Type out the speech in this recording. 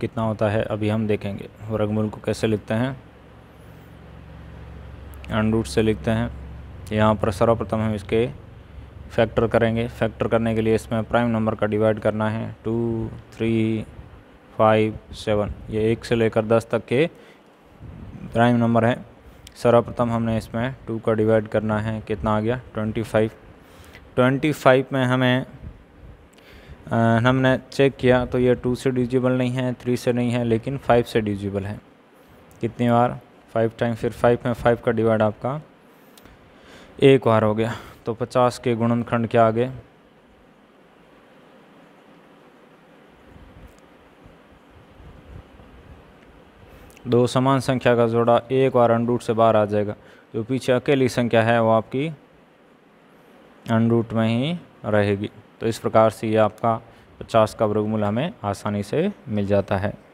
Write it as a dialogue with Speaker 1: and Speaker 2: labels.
Speaker 1: कितना होता है अभी हम देखेंगे वर्गमूल को कैसे लिखते हैं अंड रूट से लिखते हैं यहाँ पर सर्वप्रथम हम इसके फैक्टर करेंगे फैक्टर करने के लिए इसमें प्राइम नंबर का डिवाइड करना है टू थ्री फाइव सेवन ये एक से लेकर दस तक के प्राइम नंबर हैं सर्वप्रथम हमने इसमें टू का डिवाइड करना है कितना आ गया ट्वेंटी फाइव ट्वेंटी फाइव में हमें हमने चेक किया तो ये टू से डिजिबल नहीं है थ्री से नहीं है लेकिन फाइव से डिजिबल है कितनी बार फाइव टाइम फिर फाइव में फाइव का डिवाइड आपका एक बार हो गया तो पचास के गुणनखंड क्या आगे दो समान संख्या का जोड़ा एक बार अनरूट से बाहर आ जाएगा जो पीछे अकेली संख्या है वो आपकी अनरूट में ही रहेगी तो इस प्रकार से ये आपका पचास का वर्गमूल हमें आसानी से मिल जाता है